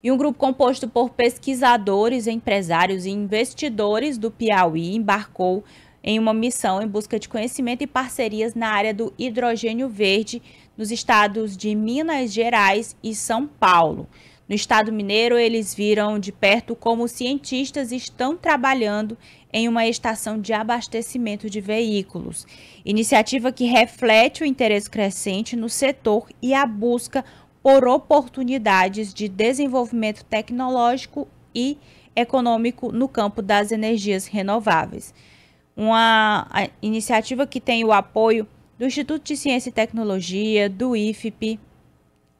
E um grupo composto por pesquisadores, empresários e investidores do Piauí embarcou em uma missão em busca de conhecimento e parcerias na área do hidrogênio verde nos estados de Minas Gerais e São Paulo. No estado mineiro, eles viram de perto como cientistas estão trabalhando em uma estação de abastecimento de veículos. Iniciativa que reflete o interesse crescente no setor e a busca por oportunidades de desenvolvimento tecnológico e econômico no campo das energias renováveis. Uma iniciativa que tem o apoio do Instituto de Ciência e Tecnologia, do IFP,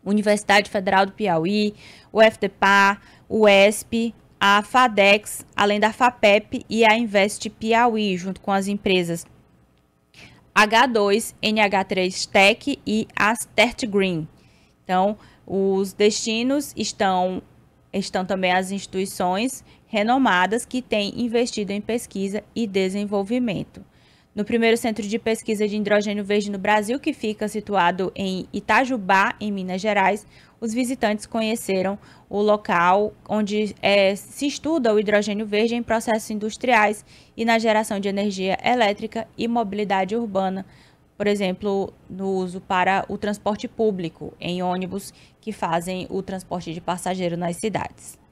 Universidade Federal do Piauí, o FDPAR, o ESP, a FADEX, além da FAPEP e a Invest Piauí, junto com as empresas H2, NH3 Tech e Astert Green. Então, os destinos estão, estão também as instituições renomadas que têm investido em pesquisa e desenvolvimento. No primeiro centro de pesquisa de hidrogênio verde no Brasil, que fica situado em Itajubá, em Minas Gerais, os visitantes conheceram o local onde é, se estuda o hidrogênio verde em processos industriais e na geração de energia elétrica e mobilidade urbana por exemplo, no uso para o transporte público, em ônibus que fazem o transporte de passageiro nas cidades.